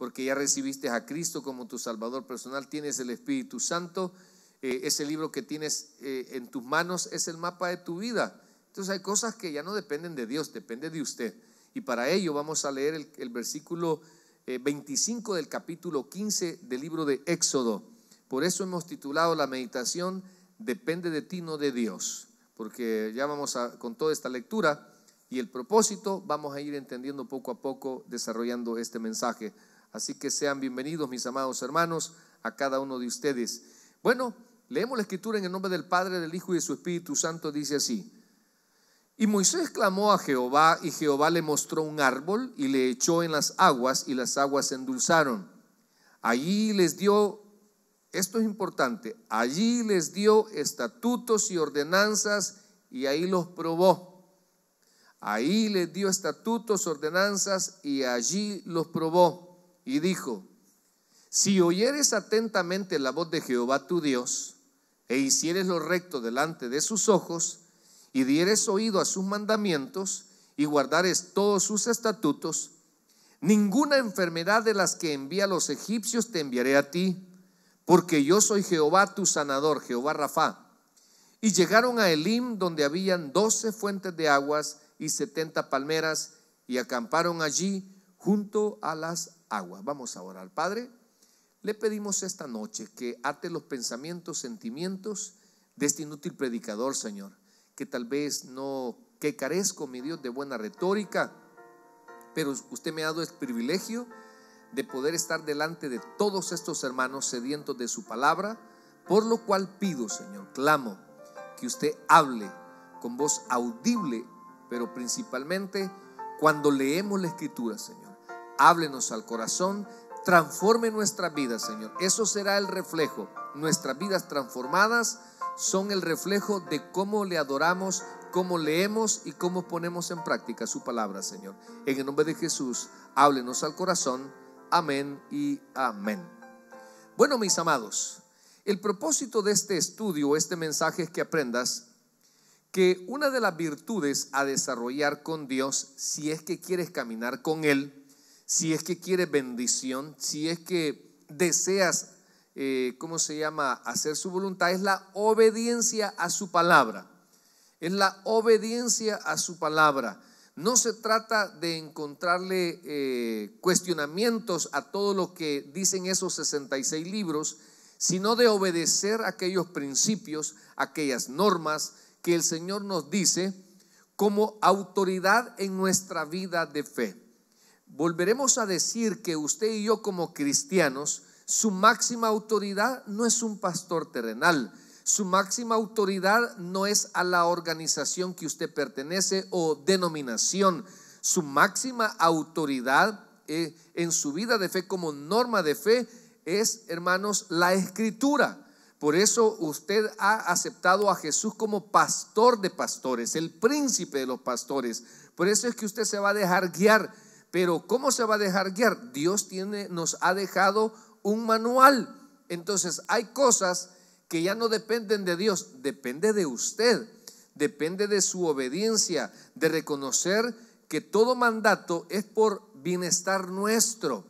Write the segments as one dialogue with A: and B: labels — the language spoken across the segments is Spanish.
A: porque ya recibiste a Cristo como tu Salvador personal, tienes el Espíritu Santo, eh, ese libro que tienes eh, en tus manos es el mapa de tu vida. Entonces hay cosas que ya no dependen de Dios, depende de usted. Y para ello vamos a leer el, versículo 25 eh, del capítulo 15 del libro de Éxodo. Por eso hemos titulado la meditación Depende de ti, no de Dios, porque ya vamos con toda esta lectura y el propósito, vamos a ir entendiendo poco a poco, desarrollando este mensaje. Así que sean bienvenidos, mis amados hermanos, a cada uno de ustedes. Bueno, leemos la escritura en el nombre del Padre, del Hijo y de su Espíritu Santo, dice así. Y Moisés clamó a Jehová, y Jehová le mostró un árbol, y le echó en las aguas, y las aguas se endulzaron. Allí les dio, esto es importante, allí les dio estatutos y ordenanzas, y ahí los probó. Ahí les dio estatutos, ordenanzas, y allí los probó y dijo, si oyeres atentamente la voz de Jehová tu Dios, e hicieres lo recto delante de sus ojos, y dieres oído a sus mandamientos, y guardares todos sus estatutos, ninguna enfermedad de las que envía los egipcios te enviaré a ti, porque yo soy Jehová tu sanador, Jehová Rafa. Y llegaron a Elim, donde habían doce fuentes de aguas y setenta palmeras, y acamparon allí junto a las aguas. Vamos a orar, Padre. Le pedimos esta noche que ate los pensamientos, sentimientos de este inútil predicador, Señor, que tal vez no, que carezco, mi Dios, de buena retórica, pero usted me ha dado el privilegio de poder estar delante de todos estos hermanos sedientos de su palabra, por lo cual pido, Señor, clamo, que usted hable con voz audible, pero principalmente cuando leemos la escritura, Señor háblenos al corazón, transforme nuestra vida Señor. Eso será el reflejo. Nuestras vidas transformadas son el reflejo de cómo le adoramos, cómo leemos y cómo ponemos en práctica su palabra, Señor. En el nombre de Jesús, háblenos al corazón. Amén y amén. Bueno, mis amados, el propósito de este estudio, este mensaje es que aprendas que una de las virtudes a desarrollar con Dios, si es que quieres caminar con Él, si es que quiere bendición, si es que deseas, eh, ¿cómo se llama?, hacer su voluntad, es la obediencia a su palabra. Es la obediencia a su palabra. No se trata de encontrarle eh, cuestionamientos a todo lo que dicen esos 66 libros, sino de obedecer aquellos principios, aquellas normas que el Señor nos dice como autoridad en nuestra vida de fe. Volveremos a decir que usted y yo como cristianos, su máxima autoridad no es un pastor terrenal, su máxima autoridad no es a la organización que usted pertenece o denominación, su máxima autoridad eh, en su vida de fe como norma de fe es, hermanos, la escritura. Por eso usted ha aceptado a Jesús como pastor de pastores, el príncipe de los pastores. Por eso es que usted se va a dejar guiar pero ¿cómo se va a dejar guiar? Dios tiene, nos ha dejado un manual. Entonces hay cosas que ya no dependen de Dios, depende de usted, depende de su obediencia, de reconocer que todo mandato es por bienestar nuestro.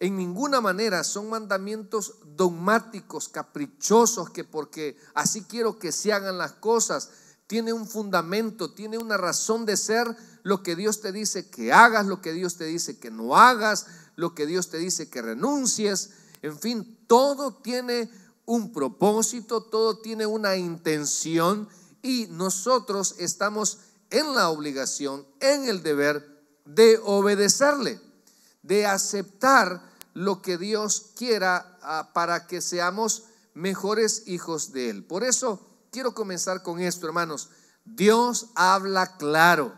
A: En ninguna manera son mandamientos dogmáticos, caprichosos, que porque así quiero que se hagan las cosas, tiene un fundamento, tiene una razón de ser lo que Dios te dice que hagas, lo que Dios te dice que no hagas, lo que Dios te dice que renuncies. En fin, todo tiene un propósito, todo tiene una intención y nosotros estamos en la obligación, en el deber de obedecerle, de aceptar lo que Dios quiera ah, para que seamos mejores hijos de Él. Por eso quiero comenzar con esto, hermanos. Dios habla claro.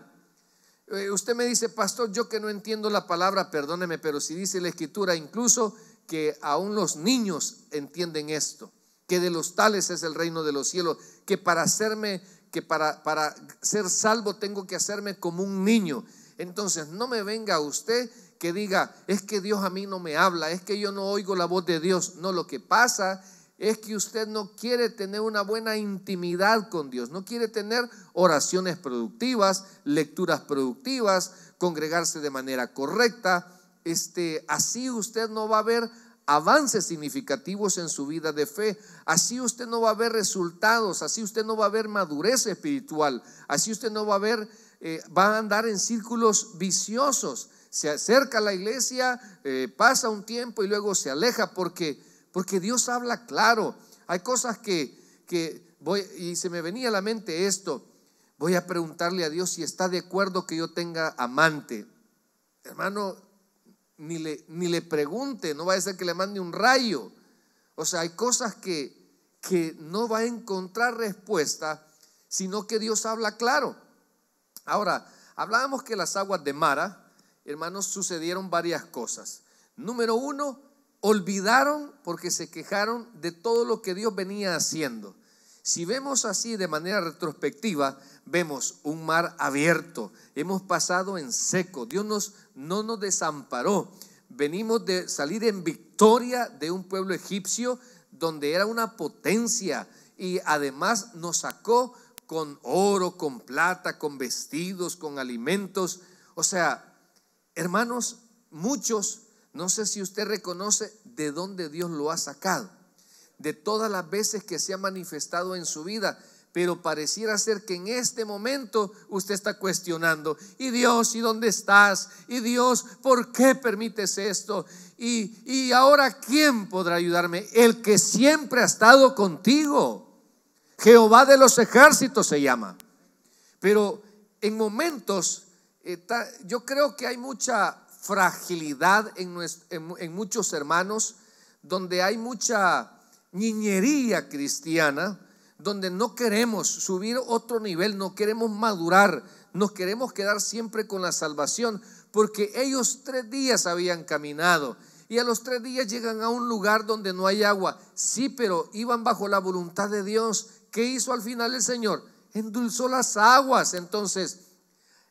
A: Eh, usted me dice, pastor, yo que no entiendo la palabra, perdóneme, pero si dice la escritura incluso que aún los niños entienden esto, que de los tales es el reino de los cielos, que para hacerme, que para, para ser salvo tengo que hacerme como un niño. Entonces, no me venga usted que diga, es que Dios a mí no me habla, es que yo no oigo la voz de Dios. No, lo que pasa es que usted no quiere tener una buena intimidad con Dios, no quiere tener oraciones productivas, lecturas productivas, congregarse de manera correcta. Este, así usted no va a ver avances significativos en su vida de fe. Así usted no va a ver resultados, así usted no va a ver madurez espiritual, así usted no va a ver, eh, va a andar en círculos viciosos. Se acerca a la iglesia, eh, pasa un tiempo y luego se aleja porque porque Dios habla claro. Hay cosas que, voy, y se me venía a la mente esto, voy a preguntarle a Dios si está de acuerdo que yo tenga amante. Hermano, ni le, ni le pregunte, no va a ser que le mande un rayo. O sea, hay cosas que, que no va a encontrar respuesta, sino que Dios habla claro. Ahora, hablábamos que las aguas de Mara, hermanos, sucedieron varias cosas. Número uno, olvidaron porque se quejaron de todo lo que Dios venía haciendo. Si vemos así de manera retrospectiva, vemos un mar abierto, hemos pasado en seco, Dios no nos desamparó. Venimos de salir en victoria de un pueblo egipcio donde era una potencia y además nos sacó con oro, con plata, con vestidos, con alimentos. O sea, hermanos, muchos no sé si usted reconoce de dónde Dios lo ha sacado, de todas las veces que se ha manifestado en su vida, pero pareciera ser que en este momento usted está cuestionando, y Dios, ¿y dónde estás? Y Dios, ¿por qué permites esto? Y, y ahora, ¿quién podrá ayudarme? El que siempre ha estado contigo. Jehová de los ejércitos se llama. Pero en momentos, eh, yo creo que hay mucha fragilidad en, muchos hermanos, donde hay mucha niñería cristiana, donde no queremos subir otro nivel, no queremos madurar, nos queremos quedar siempre con la salvación, porque ellos tres días habían caminado y a los tres días llegan a un lugar donde no hay agua. Sí, pero iban bajo la voluntad de Dios. ¿Qué hizo al final el Señor? Endulzó las aguas. Entonces,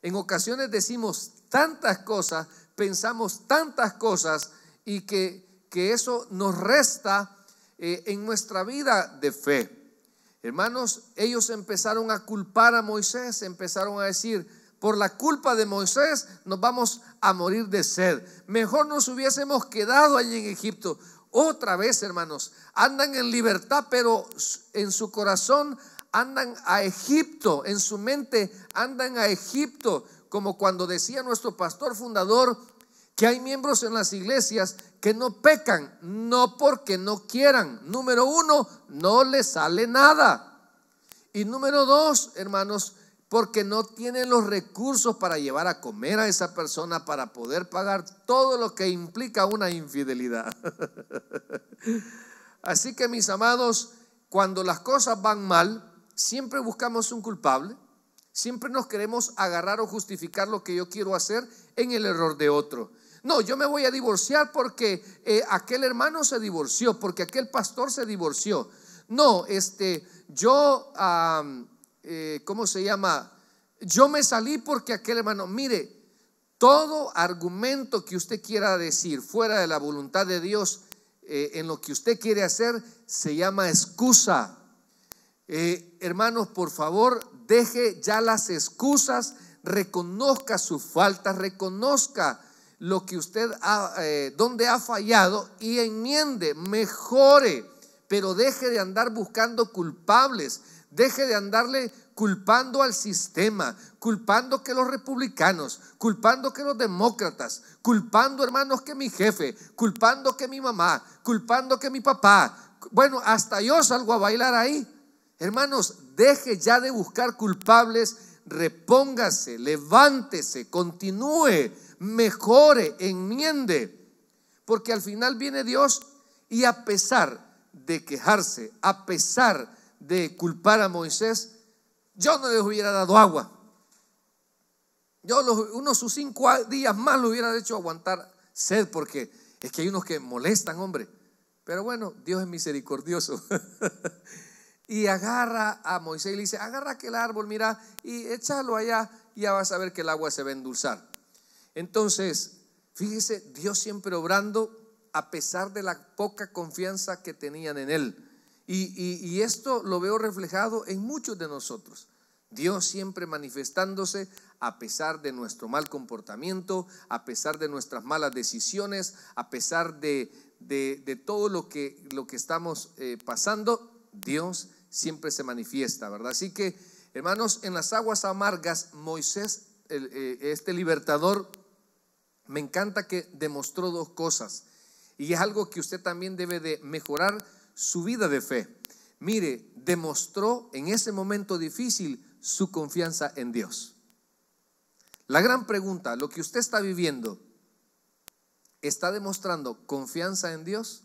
A: en ocasiones decimos tantas cosas pensamos tantas cosas y que, eso nos resta eh, en nuestra vida de fe. Hermanos, ellos empezaron a culpar a Moisés, empezaron a decir, por la culpa de Moisés nos vamos a morir de sed. Mejor nos hubiésemos quedado allí en Egipto. Otra vez, hermanos, andan en libertad, pero en su corazón andan a Egipto, en su mente andan a Egipto como cuando decía nuestro pastor fundador que hay miembros en las iglesias que no pecan, no porque no quieran. Número uno, no les sale nada. Y número dos, hermanos, porque no tienen los recursos para llevar a comer a esa persona, para poder pagar todo lo que implica una infidelidad. Así que mis amados, cuando las cosas van mal, siempre buscamos un culpable Siempre nos queremos agarrar o justificar lo que yo quiero hacer en el error de otro. No, yo me voy a divorciar porque eh, aquel hermano se divorció, porque aquel pastor se divorció. No, este, yo, eh, ¿cómo se llama? Yo me salí porque aquel hermano, mire, todo argumento que usted quiera decir fuera de la voluntad de Dios eh, en lo que usted quiere hacer se llama excusa. hermanos, por favor, Deje ya las excusas, reconozca su falta reconozca lo que usted ha, eh, donde ha fallado y enmiende, mejore, pero deje de andar buscando culpables, deje de andarle culpando al sistema, culpando que los republicanos, culpando que los demócratas, culpando hermanos que mi jefe, culpando que mi mamá, culpando que mi papá. Bueno, hasta yo salgo a bailar ahí Hermanos, deje ya de buscar culpables, repóngase, levántese, continúe, mejore, enmiende. Porque al final viene Dios y a pesar de quejarse, a pesar de culpar a Moisés, yo no les hubiera dado agua. Yo los, unos sus cinco días más lo hubiera hecho aguantar sed, porque es que hay unos que molestan, hombre. Pero bueno, Dios es misericordioso. y agarra a Moisés y le dice, agarra aquel árbol, mira, y échalo allá, y ya vas a ver que el agua se va a endulzar. Entonces, fíjese, Dios siempre obrando a pesar de la poca confianza que tenían en Él. Y, esto lo veo reflejado en muchos de nosotros. Dios siempre manifestándose a pesar de nuestro mal comportamiento, a pesar de nuestras malas decisiones, a pesar de, todo lo que, lo que estamos eh, pasando, Dios siempre se manifiesta, ¿verdad? Así que, hermanos, en las aguas amargas, Moisés, eh, este libertador, me encanta que demostró dos cosas. Y es algo que usted también debe de mejorar su vida de fe. Mire, demostró en ese momento difícil su confianza en Dios. La gran pregunta, lo que usted está viviendo, ¿está demostrando confianza en Dios?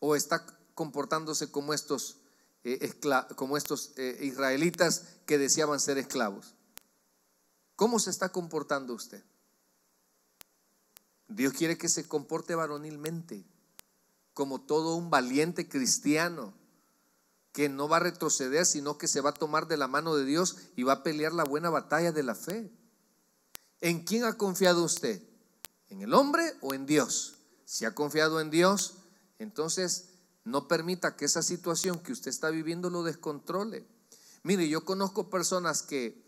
A: ¿O está comportándose como estos, eh, como estos eh, israelitas que deseaban ser esclavos? ¿Cómo se está comportando usted? Dios quiere que se comporte varonilmente, como todo un valiente cristiano que no va a retroceder, sino que se va a tomar de la mano de Dios y va a pelear la buena batalla de la fe. ¿En quién ha confiado usted? ¿En el hombre o en Dios? Si ha confiado en Dios, entonces no permita que esa situación que usted está viviendo lo descontrole. Mire, yo conozco personas que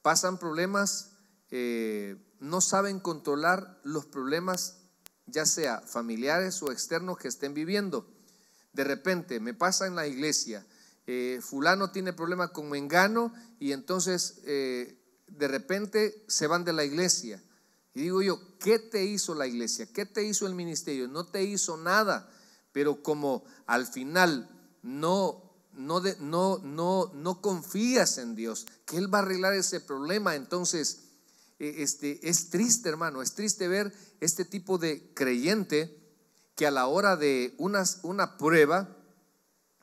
A: pasan problemas, eh, no saben controlar los problemas, ya sea familiares o externos que estén viviendo. De repente, me pasa en la iglesia, eh, fulano tiene problemas con Mengano y entonces eh, de repente se van de la iglesia. Y digo yo, ¿qué te hizo la iglesia? ¿Qué te hizo el ministerio? No te hizo nada pero como al final no no, no, no, no, confías en Dios, que Él va a arreglar ese problema. Entonces, e, este, es triste, hermano, es triste ver este tipo de creyente que a la hora de una prueba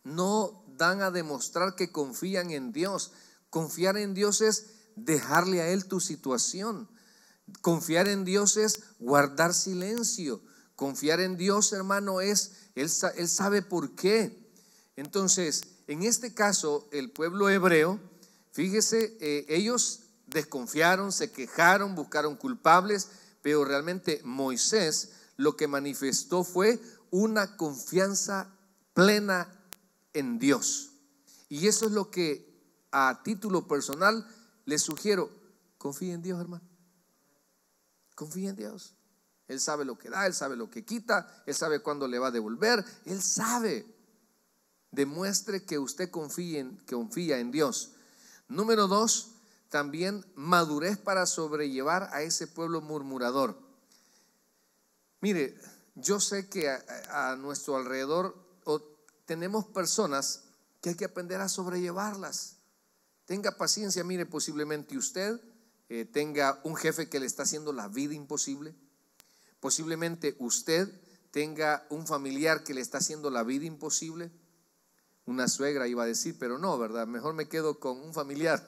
A: no dan a demostrar que confían en Dios. Confiar en Dios es dejarle a Él tu situación. Confiar en Dios es guardar silencio. Confiar en Dios, hermano, es él, sabe por qué. Entonces, en este caso, el pueblo hebreo, fíjese, eh, ellos desconfiaron, se quejaron, buscaron culpables, pero realmente Moisés lo que manifestó fue una confianza plena en Dios. Y eso es lo que a título personal les sugiero, confíe en Dios, hermano. Confíe en Dios. Él sabe lo que da, Él sabe lo que quita, Él sabe cuándo le va a devolver, Él sabe. Demuestre que usted confía en, confía en Dios. Número dos, también madurez para sobrellevar a ese pueblo murmurador. Mire, yo sé que a, nuestro alrededor tenemos personas que hay que aprender a sobrellevarlas. Tenga paciencia, mire, posiblemente usted eh, tenga un jefe que le está haciendo la vida imposible Posiblemente usted tenga un familiar que le está haciendo la vida imposible. Una suegra iba a decir, pero no, ¿verdad? Mejor me quedo con un familiar.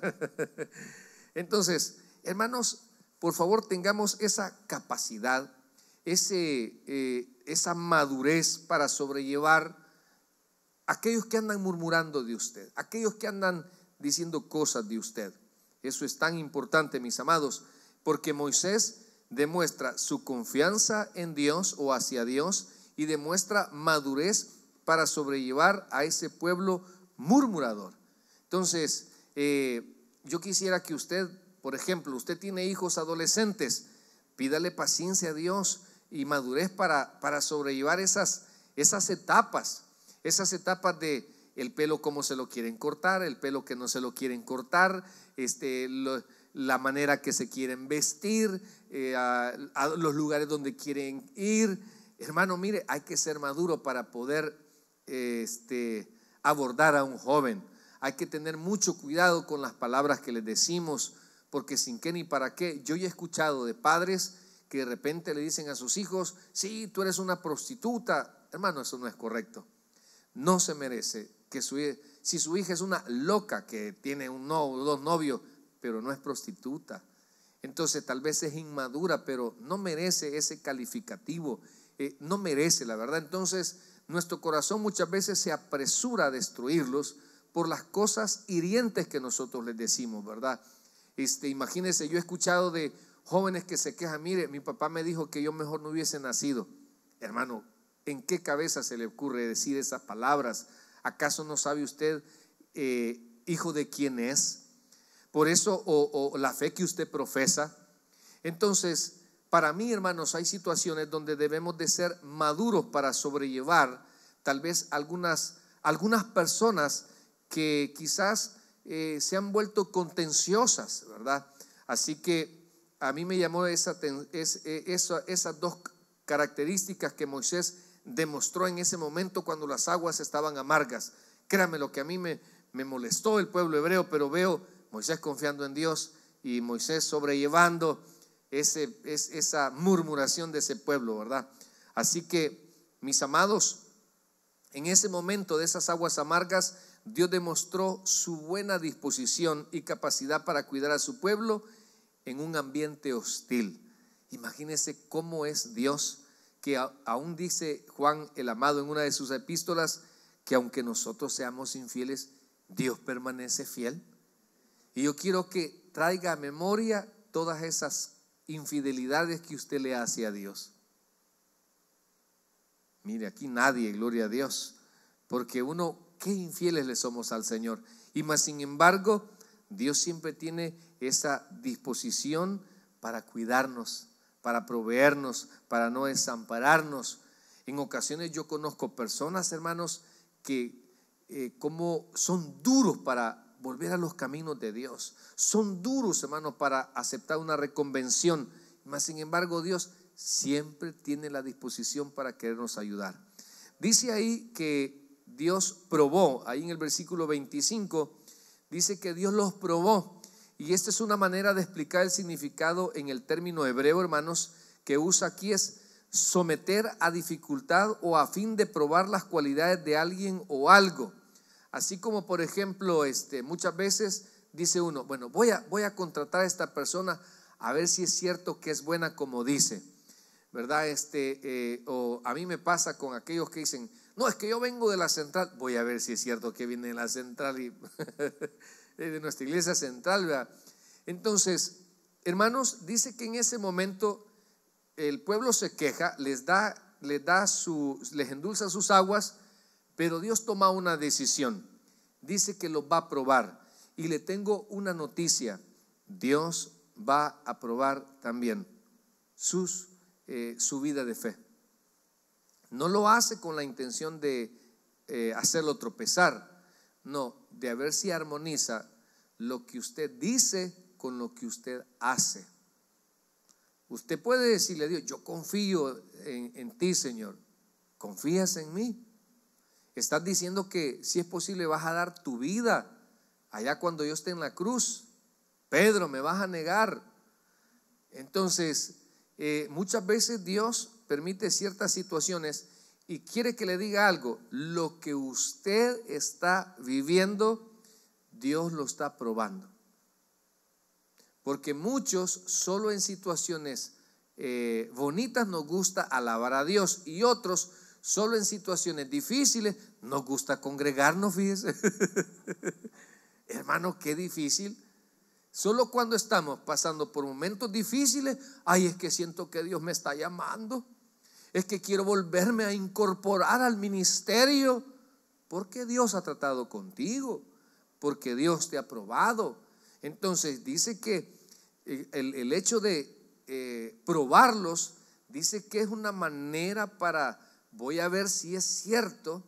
A: Entonces, hermanos, por favor tengamos esa capacidad, ese, eh, esa madurez para sobrellevar aquellos que andan murmurando de usted, aquellos que andan diciendo cosas de usted. Eso es tan importante, mis amados, porque Moisés demuestra su confianza en Dios o hacia Dios y demuestra madurez para sobrellevar a ese pueblo murmurador. Entonces, eh, yo quisiera que usted, por ejemplo, usted tiene hijos adolescentes, pídale paciencia a Dios y madurez para, para sobrellevar esas, esas etapas, esas etapas de el pelo como se lo quieren cortar, el pelo que no se lo quieren cortar, este, lo, la manera que se quieren vestir, eh, a, los lugares donde quieren ir. Hermano, mire, hay que ser maduro para poder este, abordar a un joven. Hay que tener mucho cuidado con las palabras que le decimos, porque sin qué ni para qué. Yo ya he escuchado de padres que de repente le dicen a sus hijos, sí, tú eres una prostituta. Hermano, eso no es correcto. No se merece que su, si su hija es una loca que tiene un no, dos novios pero no es prostituta. Entonces tal vez es inmadura, pero no merece ese calificativo, eh, no merece, la verdad. Entonces nuestro corazón muchas veces se apresura a destruirlos por las cosas hirientes que nosotros les decimos, ¿verdad? Este, imagínense, yo he escuchado de jóvenes que se quejan, mire, mi papá me dijo que yo mejor no hubiese nacido. Hermano, ¿en qué cabeza se le ocurre decir esas palabras? ¿Acaso no sabe usted, eh, hijo de quién es? Por eso, o, la fe que usted profesa. Entonces, para mí, hermanos, hay situaciones donde debemos de ser maduros para sobrellevar tal vez algunas, algunas personas que quizás eh, se han vuelto contenciosas, ¿verdad? Así que a mí me llamó e, esas dos características que Moisés demostró en ese momento cuando las aguas estaban amargas. Créame lo que a mí me, me molestó el pueblo hebreo, pero veo Moisés confiando en Dios y Moisés sobrellevando esa murmuración de ese pueblo, ¿verdad? Así que, mis amados, en ese momento de esas aguas amargas, Dios demostró su buena disposición y capacidad para cuidar a su pueblo en un ambiente hostil. Imagínense cómo es Dios, que aún dice Juan el amado en una de sus epístolas, que aunque nosotros seamos infieles, Dios permanece fiel. Y yo quiero que traiga a memoria todas esas infidelidades que usted le hace a Dios. Mire, aquí nadie, gloria a Dios, porque uno, qué infieles le somos al Señor. Y más, sin embargo, Dios siempre tiene esa disposición para cuidarnos, para proveernos, para no desampararnos. En ocasiones yo conozco personas, hermanos, que eh, como son duros para volver a los caminos de Dios. Son duros, hermanos, para aceptar una reconvención. Mas, sin embargo, Dios siempre tiene la disposición para querernos ayudar. Dice ahí que Dios probó, ahí en el versículo 25, dice que Dios los probó. Y esta es una manera de explicar el significado en el término hebreo, hermanos, que usa aquí es someter a dificultad o a fin de probar las cualidades de alguien o algo. Así como, por ejemplo, este, muchas veces dice uno, bueno, voy a, contratar a esta persona a ver si es cierto que es buena como dice, ¿verdad? Este, eh, o a mí me pasa con aquellos que dicen, no, es que yo vengo de la central, voy a ver si es cierto que viene de la central y de nuestra iglesia central, ¿verdad? Entonces, hermanos, dice que en ese momento el pueblo se queja, les da, les da les endulza sus aguas, pero Dios toma una decisión. Dice que lo va a probar. Y le tengo una noticia. Dios va a probar también sus, eh, su vida de fe. No lo hace con la intención de eh, hacerlo tropezar. No, de a ver si armoniza lo que usted dice con lo que usted hace. Usted puede decirle a Dios, yo confío en ti, Señor. ¿Confías en mí? Estás diciendo que si es posible vas a dar tu vida allá cuando yo esté en la cruz. Pedro, me vas a negar. Entonces, eh, muchas veces Dios permite ciertas situaciones y quiere que le diga algo. Lo que usted está viviendo, Dios lo está probando. Porque muchos solo en situaciones eh, bonitas nos gusta alabar a Dios y otros solo en situaciones difíciles nos gusta congregarnos, fíjese. Hermano, qué difícil. Solo cuando estamos pasando por momentos difíciles, ay, es que siento que Dios me está llamando. Es que quiero volverme a incorporar al ministerio. Porque Dios ha tratado contigo. Porque Dios te ha probado. Entonces dice que eh, el, hecho de eh, probarlos, dice que es una manera para voy a ver si es cierto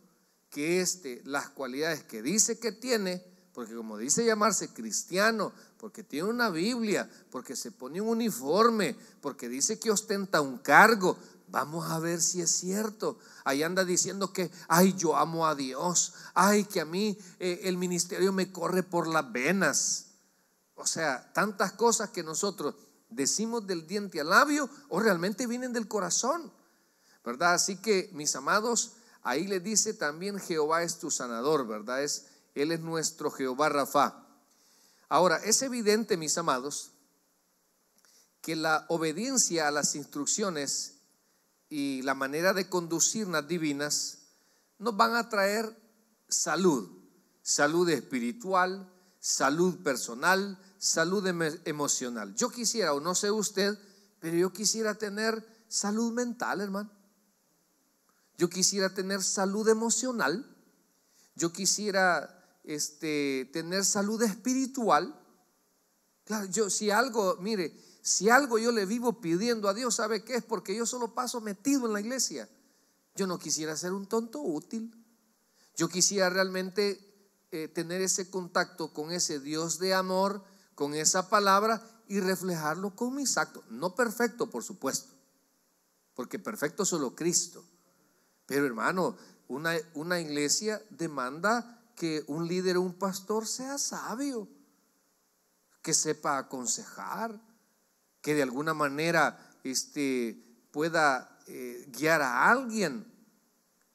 A: que este, las cualidades que dice que tiene, porque como dice llamarse cristiano, porque tiene una Biblia, porque se pone un uniforme, porque dice que ostenta un cargo, Vamos a ver si es cierto. Ahí anda diciendo que, ay, yo amo a Dios. Ay, que a mí eh, el ministerio me corre por las venas. O sea, tantas cosas que nosotros decimos del diente al labio o realmente vienen del corazón. ¿verdad? Así que, mis amados, ahí le dice también Jehová es tu sanador, ¿verdad? Es, él es nuestro Jehová Rafa. Ahora, es evidente, mis amados, que la obediencia a las instrucciones y la manera de conducir las divinas nos van a traer salud, salud espiritual, salud personal, salud emocional. Yo quisiera, o no sé usted, pero yo quisiera tener salud mental, hermano. Yo quisiera tener salud emocional, yo quisiera este, tener salud espiritual. Claro, yo si algo, mire, si algo yo le vivo pidiendo a Dios, ¿sabe qué es? Porque yo solo paso metido en la iglesia. Yo no quisiera ser un tonto útil. Yo quisiera realmente eh, tener ese contacto con ese Dios de amor, con esa palabra y reflejarlo con mis actos. No perfecto, por supuesto, porque perfecto solo Cristo. Pero hermano, una, una iglesia demanda que un líder o un pastor sea sabio, que sepa aconsejar, que de alguna manera este, pueda eh, guiar a alguien,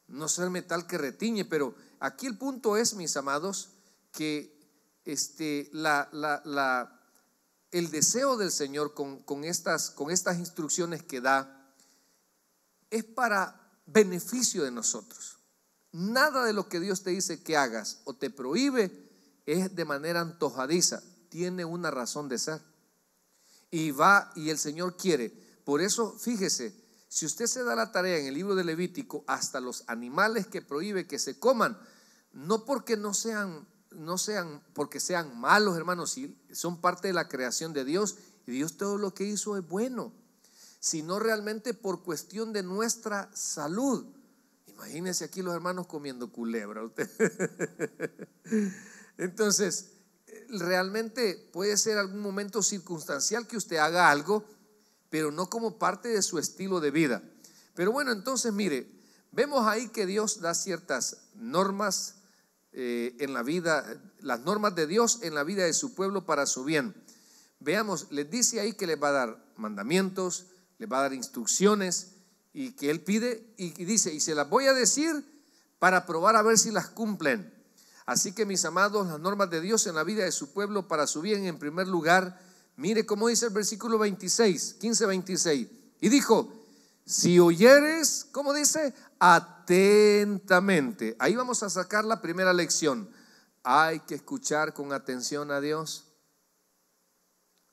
A: no ser metal que retiñe, pero aquí el punto es, mis amados, que este, la, la, la, el deseo del Señor con, con, estas, con estas instrucciones que da es para beneficio de nosotros. Nada de lo que Dios te dice que hagas o te prohíbe es de manera antojadiza, tiene una razón de ser. Y va y el Señor quiere. Por eso, fíjese, si usted se da la tarea en el libro de Levítico, hasta los animales que prohíbe que se coman, no porque no sean, no sean, porque sean malos, hermanos, son parte de la creación de Dios y Dios todo lo que hizo es bueno sino realmente por cuestión de nuestra salud. Imagínense aquí los hermanos comiendo culebra. Entonces, eh, realmente puede ser algún momento circunstancial que usted haga algo, pero no como parte de su estilo de vida. Pero bueno, entonces mire, vemos ahí que Dios da ciertas normas eh, en la vida, las normas de Dios en la vida de su pueblo para su bien. Veamos, les dice ahí que les va a dar mandamientos, le va a dar instrucciones y que él pide y dice, y se las voy a decir para probar a ver si las cumplen. Así que mis amados, las normas de Dios en la vida de su pueblo para su bien en primer lugar, mire cómo dice el versículo 26, 15, 26. Y dijo, si oyeres, ¿cómo dice? Atentamente. Ahí vamos a sacar la primera lección. Hay que escuchar con atención a Dios.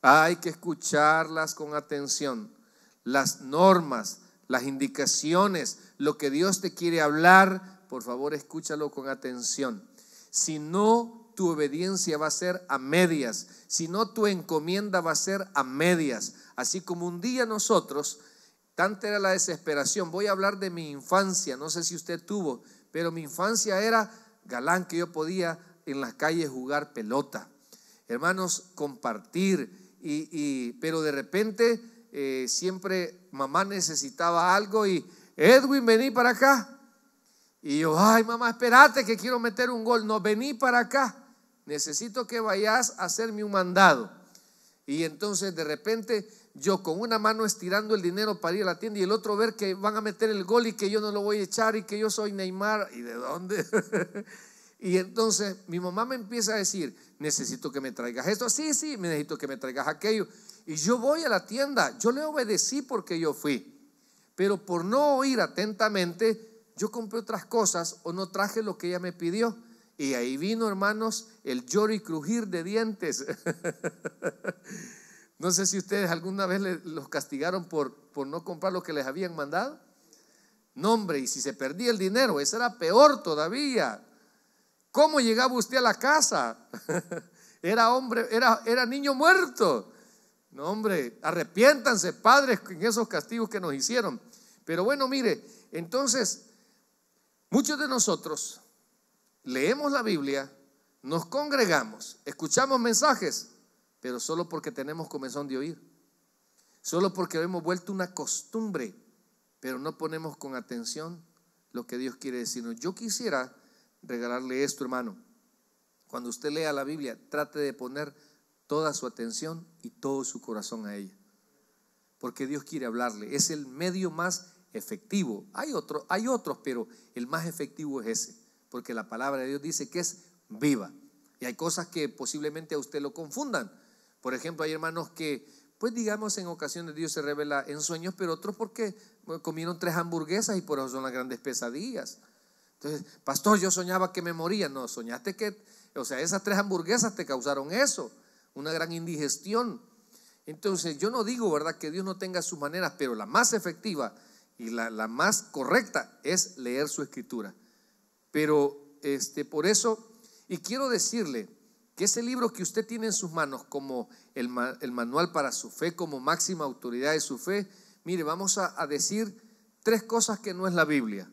A: Hay que escucharlas con atención las normas, las indicaciones, lo que Dios te quiere hablar, por favor escúchalo con atención. Si no, tu obediencia va a ser a medias, si no, tu encomienda va a ser a medias. Así como un día nosotros, tanta era la desesperación, voy a hablar de mi infancia, no sé si usted tuvo, pero mi infancia era galán que yo podía en las calles jugar pelota. Hermanos, compartir, y pero de repente eh, siempre mamá necesitaba algo y Edwin, vení para acá. Y yo, ay mamá, espérate que quiero meter un gol. No, vení para acá. Necesito que vayas a hacerme un mandado. Y entonces de repente yo con una mano estirando el dinero para ir a la tienda y el otro ver que van a meter el gol y que yo no lo voy a echar y que yo soy Neymar. ¿Y de dónde? y entonces mi mamá me empieza a decir, necesito que me traigas esto. Sí, sí, necesito que me traigas aquello. Y yo voy a la tienda, yo le obedecí porque yo fui, pero por no oír atentamente, yo compré otras cosas o no traje lo que ella me pidió. Y ahí vino, hermanos, el lloro y crujir de dientes. no sé si ustedes alguna vez los castigaron por, por no comprar lo que les habían mandado. No, hombre, y si se perdía el dinero, eso era peor todavía. ¿Cómo llegaba usted a la casa? era hombre, era, era niño muerto. No, hombre, arrepiéntanse, padres, en esos castigos que nos hicieron. Pero bueno, mire, entonces, muchos de nosotros leemos la Biblia, nos congregamos, escuchamos mensajes, pero solo porque tenemos comezón de oír, solo porque hemos vuelto una costumbre, pero no ponemos con atención lo que Dios quiere decirnos. Yo quisiera regalarle esto, hermano. Cuando usted lea la Biblia, trate de poner toda su atención y todo su corazón a ella. Porque Dios quiere hablarle. Es el medio más efectivo. Hay, hay otros, pero el más efectivo es ese. Porque la palabra de Dios dice que es viva. Y hay cosas que posiblemente a usted lo confundan. Por ejemplo, hay hermanos que, pues digamos, en ocasiones Dios se revela en sueños, pero otros porque comieron tres hamburguesas y por eso son las grandes pesadillas. Entonces, pastor, yo soñaba que me moría. No, soñaste que, o sea, esas tres hamburguesas te causaron eso una gran indigestión. Entonces, yo no digo, ¿verdad?, que Dios no tenga sus maneras, pero la más efectiva y la, más correcta es leer su escritura. Pero, este, por eso, y quiero decirle que ese libro que usted tiene en sus manos como el, manual para su fe, como máxima autoridad de su fe, mire, vamos a, decir tres cosas que no es la Biblia.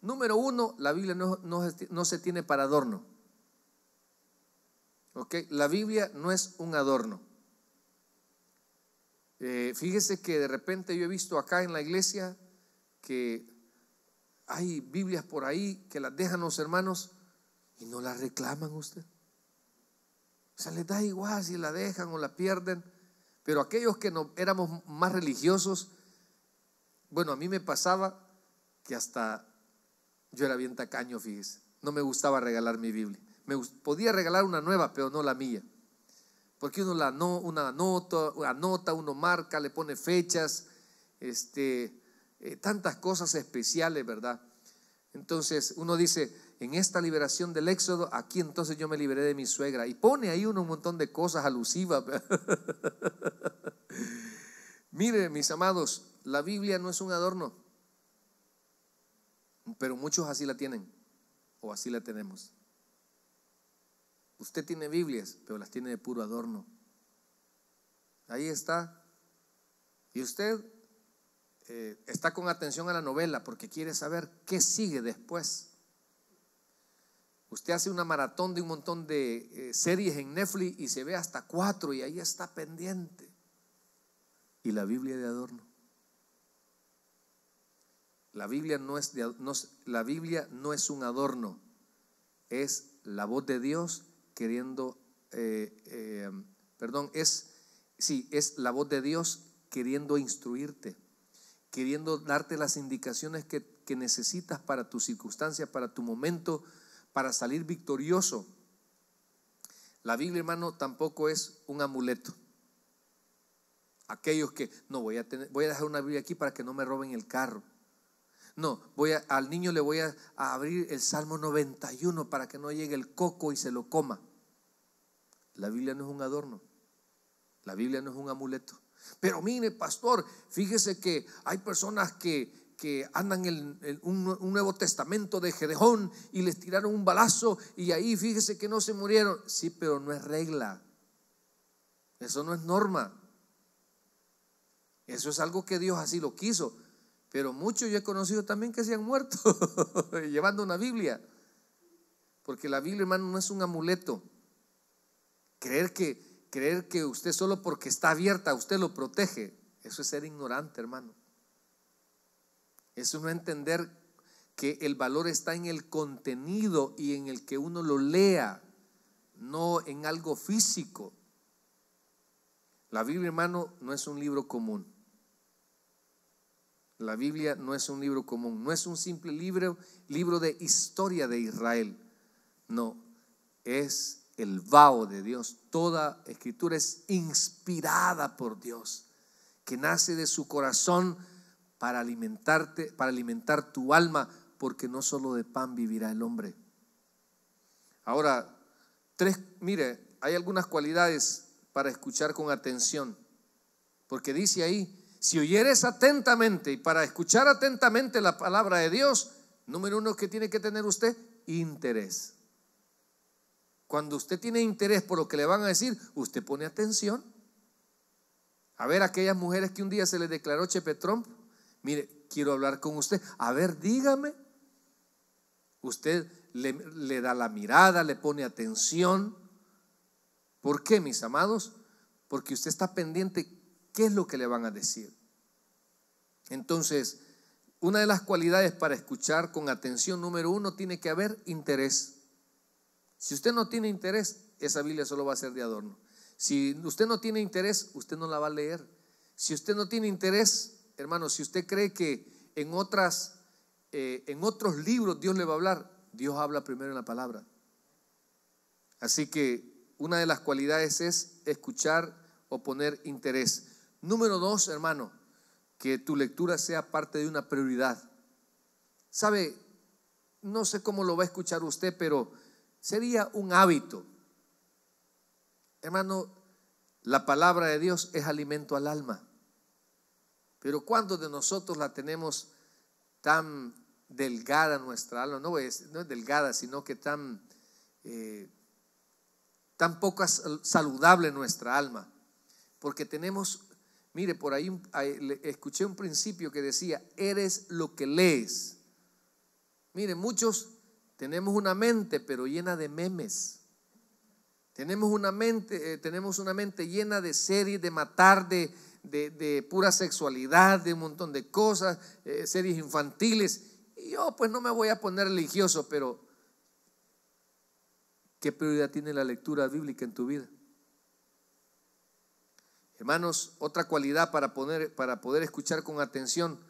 A: Número uno, la Biblia no se tiene para adorno. La Biblia no es un adorno. Eh, fíjese que de repente yo he visto acá en la iglesia que hay Biblias por ahí que las dejan los hermanos y no las reclaman usted. O sea, les da igual si la dejan o la pierden. Pero aquellos que no, éramos más religiosos, bueno, a mí me pasaba que hasta yo era bien tacaño, fíjese. No me gustaba regalar mi Biblia me podía regalar una nueva, pero no la mía. Porque uno la no, una anota, uno marca, le pone fechas, este, eh, tantas cosas especiales, ¿verdad? Entonces uno dice, en esta liberación del Éxodo, aquí entonces yo me liberé de mi suegra. Y pone ahí uno un montón de cosas alusivas. Mire, mis amados, la Biblia no es un adorno, pero muchos así la tienen, o así la tenemos. Usted tiene Biblias, pero las tiene de puro adorno. Ahí está. Y usted eh, está con atención a la novela porque quiere saber qué sigue después. Usted hace una maratón de un montón de eh, series en Netflix y se ve hasta cuatro y ahí está pendiente. Y la Biblia de adorno. La Biblia no es, la Biblia no es un adorno, es la voz de Dios queriendo, eh, eh, perdón, es, sí, es la voz de Dios queriendo instruirte, queriendo darte las indicaciones que, necesitas para tu circunstancias, para tu momento, para salir victorioso. La Biblia, hermano, tampoco es un amuleto. Aquellos que, no, voy a, voy a dejar una Biblia aquí para que no me roben el carro. No, voy al niño le voy a, abrir el Salmo 91 para que no llegue el coco y se lo coma. La Biblia no es un adorno. La Biblia no es un amuleto. Pero mire, pastor, fíjese que hay personas que, andan en, un, un, Nuevo Testamento de Gedeón y les tiraron un balazo y ahí fíjese que no se murieron. Sí, pero no es regla. Eso no es norma. Eso es algo que Dios así lo quiso. Pero muchos yo he conocido también que se han muerto llevando una Biblia. Porque la Biblia, hermano, no es un amuleto. Creer que, creer que usted solo porque está abierta, usted lo protege. Eso es ser ignorante, hermano. Eso no entender que el valor está en el contenido y en el que uno lo lea, no en algo físico. La Biblia, hermano, no es un libro común. La Biblia no es un libro común, no es un simple libro, libro de historia de Israel. No, es el vaho de Dios. Toda escritura es inspirada por Dios, que nace de su corazón para alimentarte, para alimentar tu alma, porque no solo de pan vivirá el hombre. Ahora, tres, mire, hay algunas cualidades para escuchar con atención, porque dice ahí, si oyeres atentamente y para escuchar atentamente la palabra de Dios, número uno que tiene que tener usted, interés. Cuando usted tiene interés por lo que le van a decir, usted pone atención. A ver, aquellas mujeres que un día se les declaró Chepe Trump, mire, quiero hablar con usted. A ver, dígame. Usted le, le da la mirada, le pone atención. ¿Por qué, mis amados? Porque usted está pendiente qué es lo que le van a decir. Entonces, una de las cualidades para escuchar con atención número uno tiene que haber interés. Si usted no tiene interés, esa Biblia solo va a ser de adorno. Si usted no tiene interés, usted no la va a leer. Si usted no tiene interés, hermano, si usted cree que en otras, eh, en otros libros Dios le va a hablar, Dios habla primero en la palabra. Así que una de las cualidades es escuchar o poner interés. Número dos, hermano, que tu lectura sea parte de una prioridad. Sabe, no sé cómo lo va a escuchar usted, pero sería un hábito. Hermano, la palabra de Dios es alimento al alma. Pero ¿cuánto de nosotros la tenemos tan delgada nuestra alma? No es, no es delgada, sino que tan, eh, tan poco saludable nuestra alma. Porque tenemos, mire, por ahí escuché un principio que decía, eres lo que lees. Mire, muchos tenemos una mente, pero llena de memes. Tenemos una mente, eh, tenemos una mente llena de series, de matar, de, pura sexualidad, de un montón de cosas, eh, series infantiles. Y yo pues no me voy a poner religioso, pero ¿qué prioridad tiene la lectura bíblica en tu vida? Hermanos, otra cualidad para, poner, para poder escuchar con atención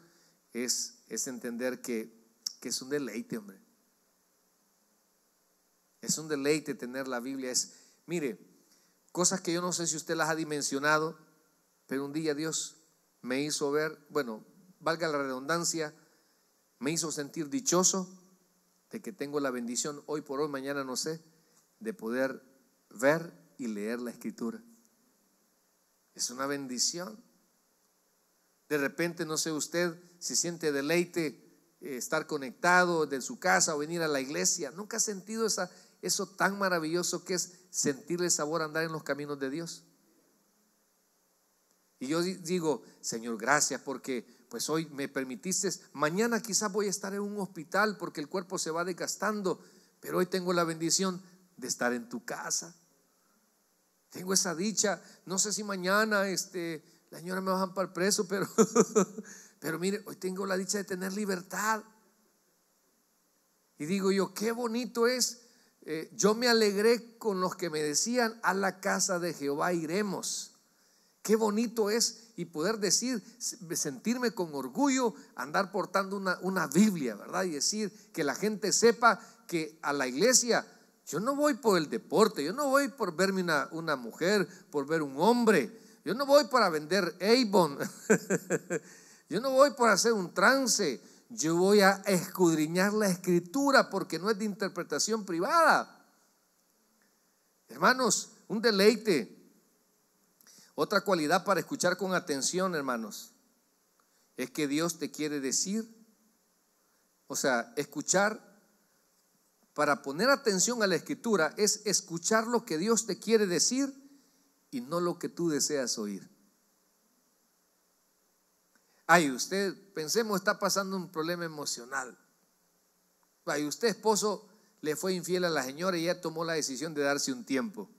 A: es, entender que es un deleite, hombre es un deleite tener la Biblia. Es, mire, cosas que yo no sé si usted las ha dimensionado, pero un día Dios me hizo ver, bueno, valga la redundancia, me hizo sentir dichoso de que tengo la bendición hoy por hoy, mañana no sé, de poder ver y leer la escritura. Es una bendición. De repente, no sé usted si siente deleite eh, estar conectado de su casa o venir a la iglesia. ¿Nunca ha sentido esa, eso tan maravilloso que es sentirle sabor andar en los caminos de Dios. Y yo digo, Señor, gracias porque pues hoy me permitiste, mañana quizás voy a estar en un hospital porque el cuerpo se va desgastando, pero hoy tengo la bendición de estar en tu casa. Tengo esa dicha, no sé si mañana este, la señora me bajan para el preso, pero, pero mire, hoy tengo la dicha de tener libertad. Y digo yo, qué bonito es eh, yo me alegré con los que me decían, a la casa de Jehová iremos. Qué bonito es y poder decir, sentirme con orgullo, andar portando una, Biblia, ¿verdad? Y decir que la gente sepa que a la iglesia yo no voy por el deporte, yo no voy por verme una, mujer, por ver un hombre, yo no voy para vender Avon, yo no voy por hacer un trance, yo voy a escudriñar la escritura porque no es de interpretación privada. Hermanos, un deleite. Otra cualidad para escuchar con atención, hermanos, es que Dios te quiere decir, o sea, escuchar para poner atención a la escritura es escuchar lo que Dios te quiere decir y no lo que tú deseas oír. Ay, usted, pensemos, está pasando un problema emocional. Ay, usted, esposo, le fue infiel a la señora y ya tomó la decisión de darse un tiempo.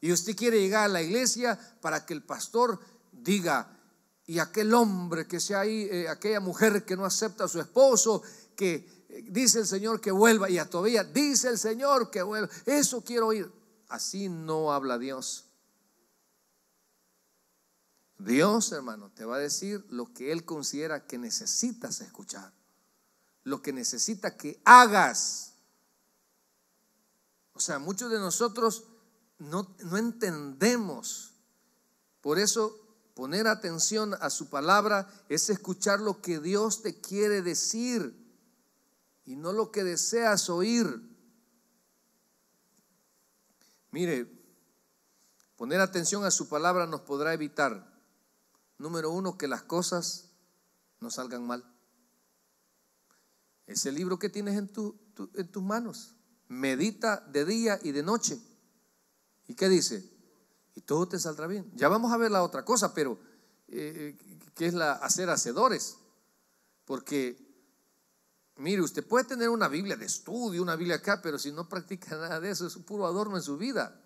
A: Y usted quiere llegar a la iglesia para que el pastor diga, y aquel hombre que sea ahí, eh, aquella mujer que no acepta a su esposo, que eh, dice el Señor que vuelva, y a todavía dice el Señor que vuelva, eso quiero oír. Así no habla Dios. Dios, hermano, te va a decir lo que Él considera que necesitas escuchar, lo que necesita que hagas. O sea, muchos de nosotros no, no entendemos. Por eso poner atención a su palabra es escuchar lo que Dios te quiere decir y no lo que deseas oír. Mire, poner atención a su palabra nos podrá evitar Número uno, que las cosas no salgan mal. Ese libro que tienes en, en tus manos, medita de día y de noche. ¿Y qué dice? Y todo te saldrá bien. Ya vamos a ver la otra cosa, pero eh, eh, que es la hacer hacedores. Porque, mire, usted puede tener una Biblia de estudio, una Biblia acá, pero si no practica nada de eso, es un puro adorno en su vida.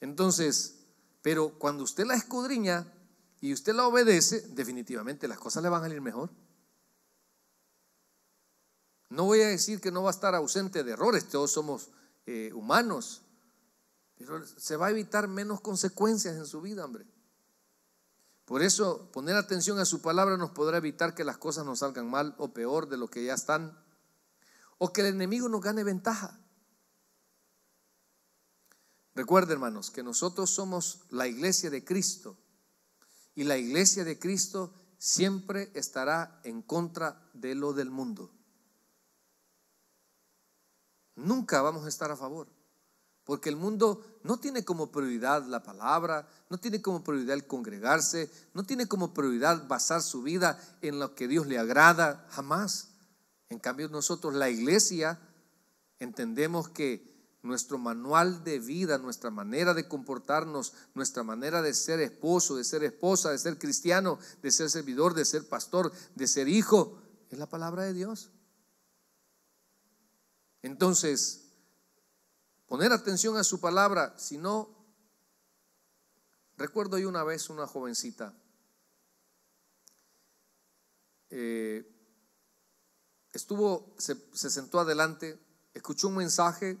A: Entonces, pero cuando usted la escudriña, y usted la obedece, definitivamente las cosas le van a ir mejor. No voy a decir que no va a estar ausente de errores, todos somos eh, humanos, pero se va a evitar menos consecuencias en su vida, hombre. Por eso, poner atención a su palabra nos podrá evitar que las cosas nos salgan mal o peor de lo que ya están, o que el enemigo nos gane ventaja. Recuerde, hermanos, que nosotros somos la iglesia de Cristo y la iglesia de Cristo siempre estará en contra de lo del mundo. Nunca vamos a estar a favor, porque el mundo no tiene como prioridad la palabra, no tiene como prioridad el congregarse, no tiene como prioridad basar su vida en lo que Dios le agrada, jamás. En cambio nosotros, la iglesia, entendemos que nuestro manual de vida, nuestra manera de comportarnos, nuestra manera de ser esposo, de ser esposa, de ser cristiano, de ser servidor, de ser pastor, de ser hijo, es la palabra de Dios. Entonces, poner atención a su palabra, si no, recuerdo yo una vez una jovencita, eh, estuvo, se sentó adelante, escuchó un mensaje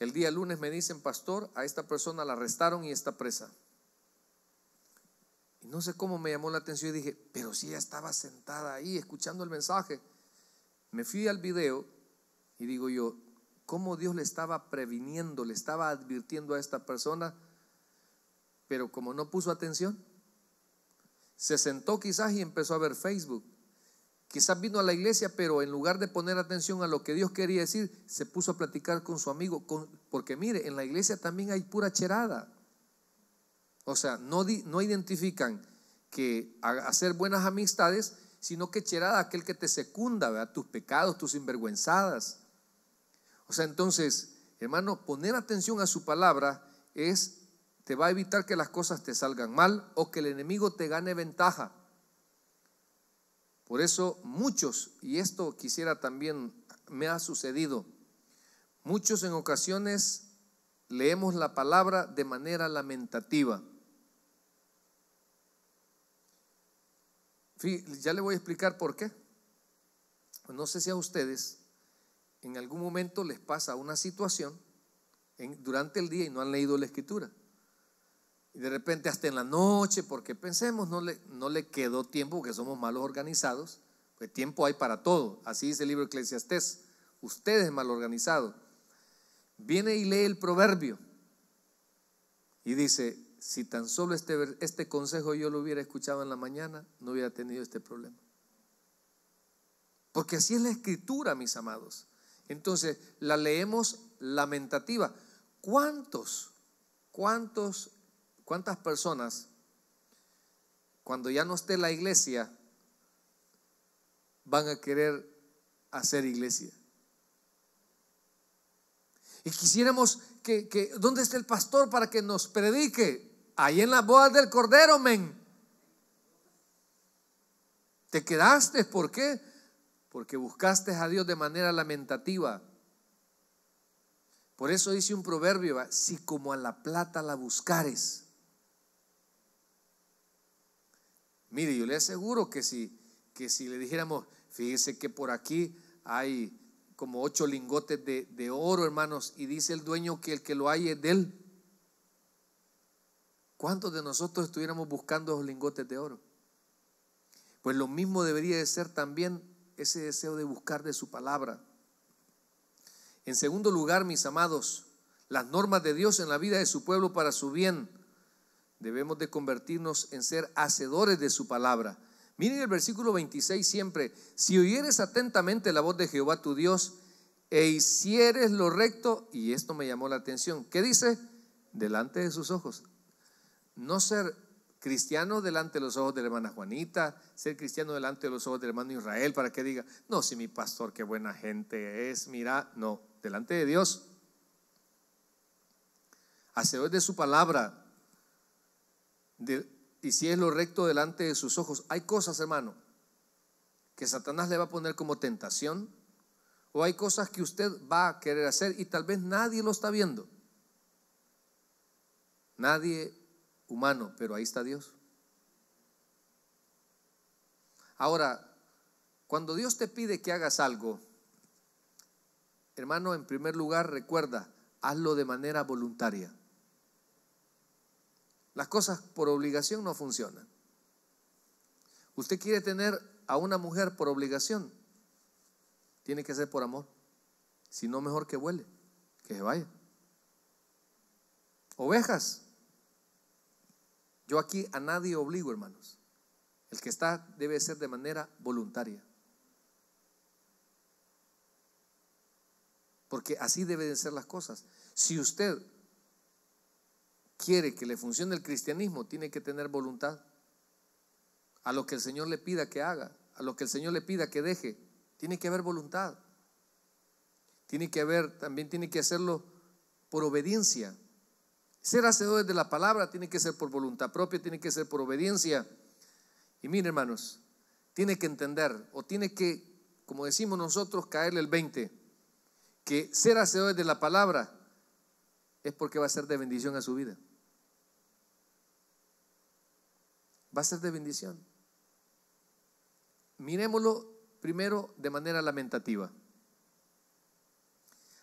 A: el día lunes me dicen, pastor, a esta persona la arrestaron y está presa. Y no sé cómo me llamó la atención y dije, pero si ella estaba sentada ahí escuchando el mensaje. Me fui al video y digo yo, ¿cómo Dios le estaba previniendo, le estaba advirtiendo a esta persona? Pero como no puso atención, se sentó quizás y empezó a ver Facebook Quizás vino a la iglesia, pero en lugar de poner atención a lo que Dios quería decir, se puso a platicar con su amigo. porque mire, en la iglesia también hay pura cherada. O sea, no, identifican que hacer buenas amistades, sino que cherada aquel que te secunda, ¿verdad? tus pecados, tus sinvergüenzadas. O sea, entonces, hermano, poner atención a su palabra es, te va a evitar que las cosas te salgan mal o que el enemigo te gane ventaja. Por eso muchos, y esto quisiera también, me ha sucedido, muchos en ocasiones leemos la palabra de manera lamentativa. Ya le voy a explicar por qué. No sé si a ustedes en algún momento les pasa una situación durante el día y no han leído la escritura. Y de repente hasta en la noche, porque pensemos, no le, no le quedó tiempo, porque somos malos organizados, pues tiempo hay para todo. Así dice el libro Eclesiastés, usted es mal organizado. Viene y lee el proverbio y dice, si tan solo este, este consejo yo lo hubiera escuchado en la mañana, no hubiera tenido este problema. Porque así es la escritura, mis amados. Entonces, la leemos lamentativa. ¿Cuántos, cuántos ¿Cuántas personas, cuando ya no esté la iglesia, van a querer hacer iglesia? Y quisiéramos que, ¿dónde está el pastor para que nos predique? Ahí en las bodas del Cordero, men. Te quedaste, ¿por qué? Porque buscaste a Dios de manera lamentativa. Por eso dice un proverbio, si como a la plata la buscares, Mire, yo le aseguro que si, que si le dijéramos, fíjese que por aquí hay como ocho lingotes de, de oro, hermanos, y dice el dueño que el que lo hay es de él. ¿Cuántos de nosotros estuviéramos buscando los lingotes de oro? Pues lo mismo debería de ser también ese deseo de buscar de su palabra. En segundo lugar, mis amados, las normas de Dios en la vida de su pueblo para su bien Debemos de convertirnos en ser hacedores de su palabra. Miren el versículo 26 siempre. Si oyeres atentamente la voz de Jehová tu Dios e hicieres lo recto, y esto me llamó la atención, ¿qué dice? Delante de sus ojos. No ser cristiano delante de los ojos de la hermana Juanita, ser cristiano delante de los ojos del hermano Israel para que diga, no, si mi pastor qué buena gente es, mira, no, delante de Dios, hacedores de su palabra, y si es lo recto delante de sus ojos. Hay cosas, hermano, que Satanás le va a poner como tentación, o hay cosas que usted va a querer hacer y tal vez nadie lo está viendo. Nadie humano, pero ahí está Dios. Ahora, cuando Dios te pide que hagas algo, hermano, en primer lugar, recuerda, hazlo de manera voluntaria. Las cosas por obligación no funcionan. Usted quiere tener a una mujer por obligación, tiene que ser por amor. Si no, mejor que vuele, que se vaya. Ovejas. Yo aquí a nadie obligo, hermanos. El que está debe ser de manera voluntaria. Porque así deben ser las cosas. Si usted quiere que le funcione el cristianismo, tiene que tener voluntad. A lo que el Señor le pida que haga, a lo que el Señor le pida que deje, tiene que haber voluntad. Tiene que haber, también tiene que hacerlo por obediencia. Ser hacedores de la palabra tiene que ser por voluntad propia, tiene que ser por obediencia. Y miren, hermanos, tiene que entender o tiene que, como decimos nosotros, caerle el 20, que ser hacedores de la palabra es porque va a ser de bendición a su vida. va a ser de bendición. Miremoslo primero de manera lamentativa.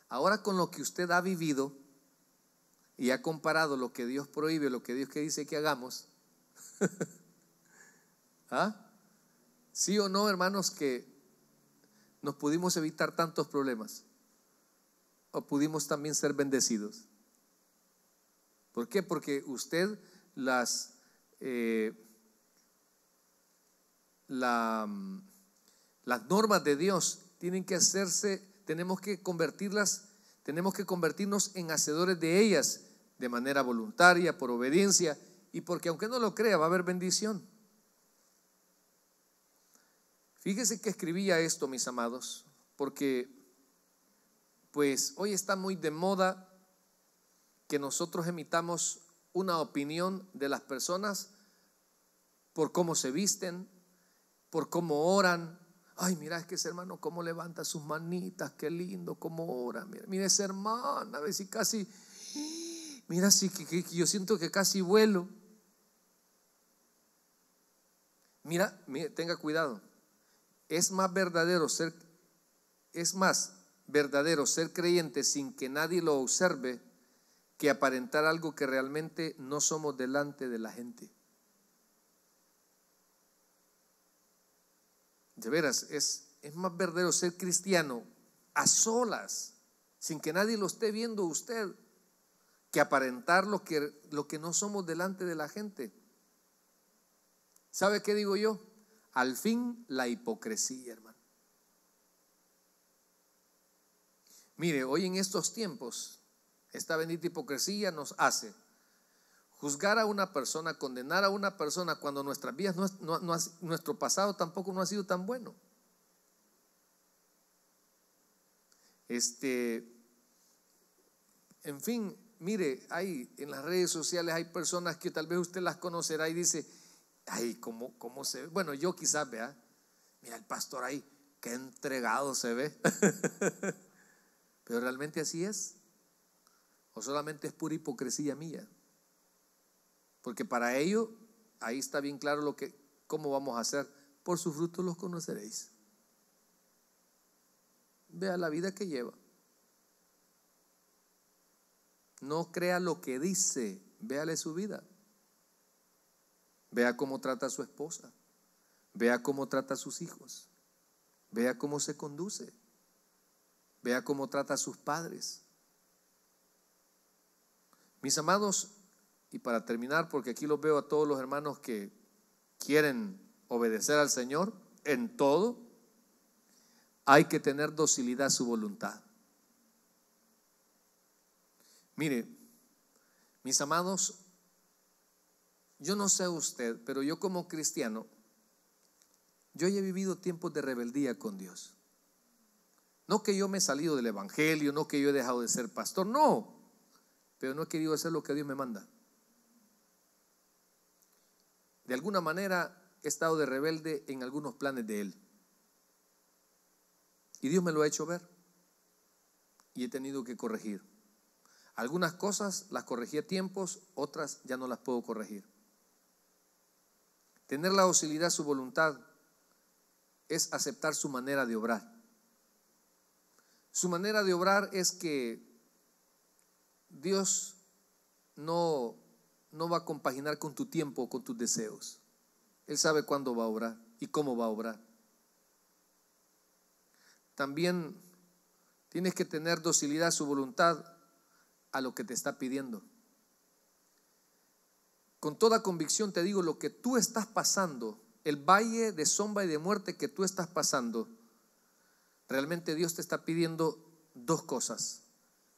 A: Ahora con lo que usted ha vivido y ha comparado lo que Dios prohíbe, lo que Dios que dice que hagamos, ¿ah? ¿Sí o no, hermanos, que nos pudimos evitar tantos problemas? ¿O pudimos también ser bendecidos? ¿Por qué? Porque usted las... Eh, Mm, las normas de Dios tienen que hacerse, tenemos que convertirlas, tenemos que convertirnos en hacedores de ellas de manera voluntaria, por obediencia y porque aunque no lo crea va a haber bendición. Fíjese que escribía esto, mis amados, porque pues hoy está muy de moda que nosotros emitamos una opinión de las personas por cómo se visten, por cómo oran. Ay, mira, es que ese hermano cómo levanta sus manitas, qué lindo, cómo ora. Mira, mira esa hermana, a ver si casi, mira, si que, yo siento que casi vuelo. Mira, mira, tenga cuidado. Es más verdadero ser, es más verdadero ser creyente sin que nadie lo observe que aparentar algo que realmente no somos delante de la gente. De veras, es, es más verdadero ser cristiano a solas, sin que nadie lo esté viendo usted, que aparentar lo que, lo que no somos delante de la gente. ¿Sabe qué digo yo? Al fin la hipocresía, hermano. Mire, hoy en estos tiempos, esta bendita hipocresía nos hace juzgar a una persona, condenar a una persona cuando nuestras vidas, no, nuestro pasado tampoco no ha sido tan bueno. Este, en fin, mire, hay en las redes sociales hay personas que tal vez usted las conocerá y dice, ay, ¿cómo, cómo se ve? Bueno, yo quizás vea, mira el pastor ahí, qué entregado se ve. Pero realmente así es. O solamente es pura hipocresía mía. Porque para ello, ahí está bien claro lo que, cómo vamos a hacer. Por sus frutos los conoceréis. Vea la vida que lleva. No crea lo que dice, véale su vida. Vea cómo trata a su esposa. Vea cómo trata a sus hijos. Vea cómo se conduce. Vea cómo trata a sus padres. Mis amados, y para terminar, porque aquí los veo a todos los hermanos que quieren obedecer al Señor en todo, hay que tener docilidad a su voluntad. Mire, mis amados, yo no sé usted, pero yo como cristiano, yo he vivido tiempos de rebeldía con Dios. No que yo me he salido del Evangelio, no que yo he dejado de ser pastor, no, pero no he querido hacer lo que Dios me manda de alguna manera he estado de rebelde en algunos planes de Él. Y Dios me lo ha hecho ver. Y he tenido que corregir. Algunas cosas las corregí a tiempos, otras ya no las puedo corregir. Tener la docilidad a su voluntad es aceptar su manera de obrar. Su manera de obrar es que Dios no no va a compaginar con tu tiempo o con tus deseos. Él sabe cuándo va a obrar y cómo va a obrar. También tienes que tener docilidad a su voluntad, a lo que te está pidiendo. Con toda convicción te digo, lo que tú estás pasando, el valle de sombra y de muerte que tú estás pasando, realmente Dios te está pidiendo dos cosas,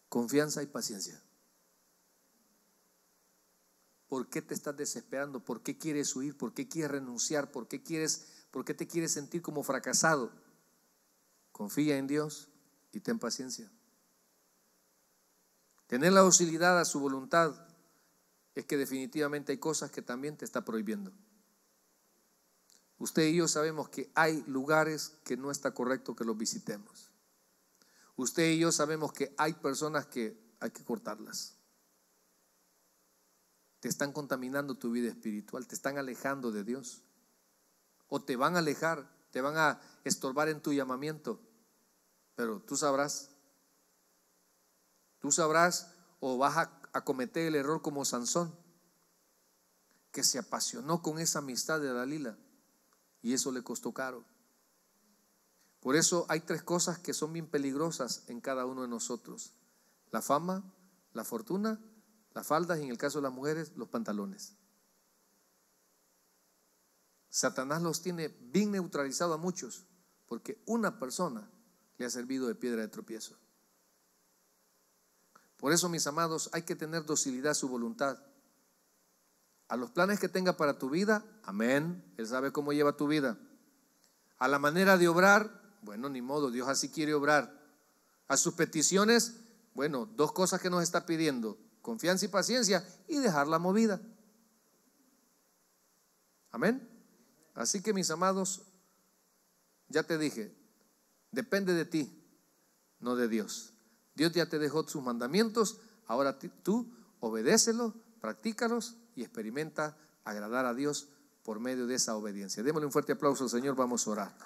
A: confianza y paciencia. ¿Por qué te estás desesperando? ¿Por qué quieres huir? ¿Por qué quieres renunciar? ¿Por qué, quieres, ¿Por qué te quieres sentir como fracasado? Confía en Dios y ten paciencia. Tener la docilidad a su voluntad es que definitivamente hay cosas que también te está prohibiendo. Usted y yo sabemos que hay lugares que no está correcto que los visitemos. Usted y yo sabemos que hay personas que hay que cortarlas te están contaminando tu vida espiritual, te están alejando de Dios. O te van a alejar, te van a estorbar en tu llamamiento. Pero tú sabrás. Tú sabrás o vas a, cometer el error como Sansón, que se apasionó con esa amistad de Dalila y eso le costó caro. Por eso hay tres cosas que son bien peligrosas en cada uno de nosotros. La fama, la fortuna las faldas y en el caso de las mujeres los pantalones. Satanás los tiene bien neutralizado a muchos porque una persona le ha servido de piedra de tropiezo. Por eso, mis amados, hay que tener docilidad a su voluntad. A los planes que tenga para tu vida, amén. Él sabe cómo lleva tu vida. A la manera de obrar, bueno, ni modo, Dios así quiere obrar. A sus peticiones, bueno, dos cosas que nos está pidiendo confianza y paciencia y dejarla movida. Amén. Así que mis amados, ya te dije, depende de ti, no de Dios. Dios ya te dejó sus mandamientos, ahora tú obedécelos, practícalos y experimenta agradar a Dios por medio de esa obediencia. Démosle un fuerte aplauso al Señor, vamos a orar.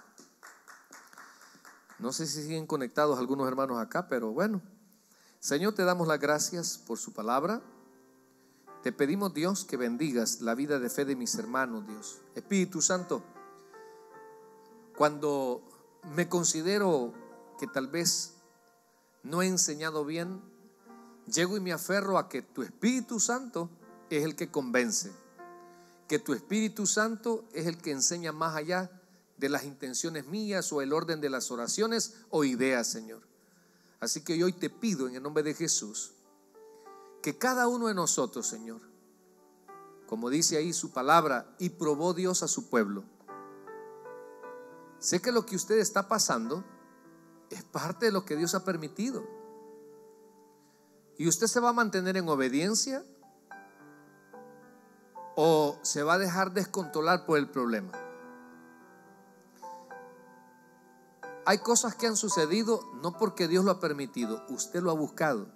A: No sé si siguen conectados algunos hermanos acá, pero bueno, Señor, te damos las gracias por su palabra. Te pedimos, Dios, que bendigas la vida de fe de mis hermanos, Dios. Espíritu Santo, cuando me considero que tal vez no he enseñado bien, llego y me aferro a que tu Espíritu Santo es el que convence, que tu Espíritu Santo es el que enseña más allá de las intenciones mías o el orden de las oraciones o ideas, Señor. Así que hoy te pido en el nombre de Jesús que cada uno de nosotros, Señor, como dice ahí su palabra, y probó Dios a su pueblo. Sé que lo que usted está pasando es parte de lo que Dios ha permitido. ¿Y usted se va a mantener en obediencia o se va a dejar descontrolar por el problema? Hay cosas que han sucedido no porque Dios lo ha permitido, usted lo ha buscado.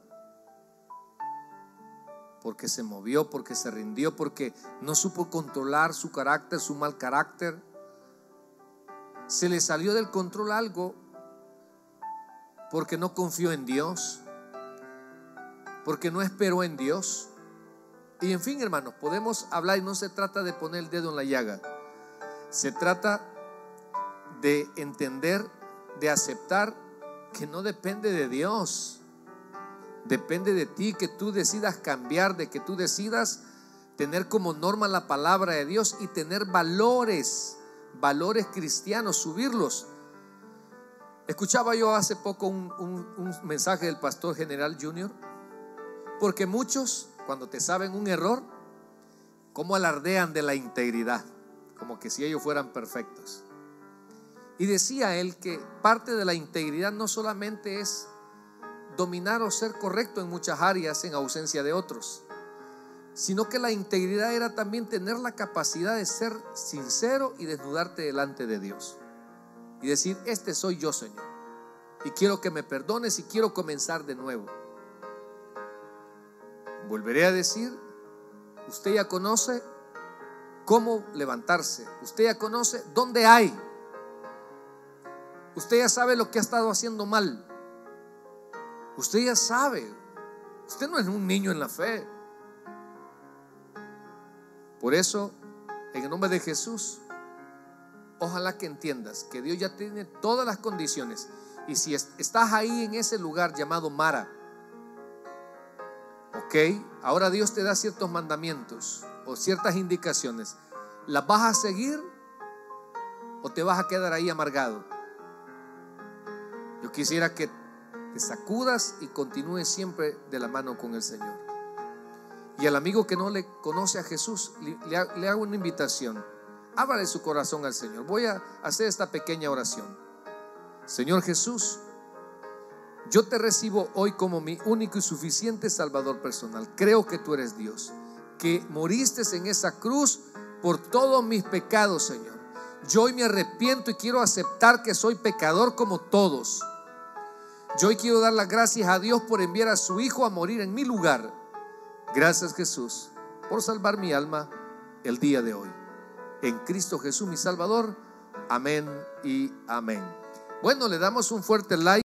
A: Porque se movió, porque se rindió, porque no supo controlar su carácter, su mal carácter. Se le salió del control algo porque no confió en Dios, porque no esperó en Dios. Y en fin, hermanos, podemos hablar y no se trata de poner el dedo en la llaga. Se trata de entender de aceptar que no depende de Dios. Depende de ti que tú decidas cambiar, de que tú decidas tener como norma la palabra de Dios y tener valores, valores cristianos, subirlos. Escuchaba yo hace poco un, mensaje del pastor general Junior, porque muchos, cuando te saben un error, Como alardean de la integridad? Como que si ellos fueran perfectos. Y decía él que parte de la integridad no solamente es dominar o ser correcto en muchas áreas en ausencia de otros, sino que la integridad era también tener la capacidad de ser sincero y desnudarte delante de Dios. Y decir, este soy yo, Señor. Y quiero que me perdones y quiero comenzar de nuevo. Volveré a decir, usted ya conoce cómo levantarse. Usted ya conoce dónde hay Usted ya sabe lo que ha estado haciendo mal. Usted ya sabe. Usted no es un niño en la fe. Por eso, en el nombre de Jesús, ojalá que entiendas que Dios ya tiene todas las condiciones. Y si estás ahí en ese lugar llamado Mara, ok, ahora Dios te da ciertos mandamientos o ciertas indicaciones. ¿Las vas a seguir o te vas a quedar ahí amargado? Yo quisiera que te sacudas y continúes siempre de la mano con el Señor. Y al amigo que no le conoce a Jesús, le, hago una invitación. Ábrale su corazón al Señor. Voy a hacer esta pequeña oración. Señor Jesús, yo te recibo hoy como mi único y suficiente Salvador personal. Creo que tú eres Dios, que moriste en esa cruz por todos mis pecados, Señor. Yo hoy me arrepiento y quiero aceptar que soy pecador como todos. Yo hoy quiero dar las gracias a Dios por enviar a su Hijo a morir en mi lugar. Gracias Jesús por salvar mi alma el día de hoy. En Cristo Jesús mi Salvador. Amén y amén. Bueno, le damos un fuerte like.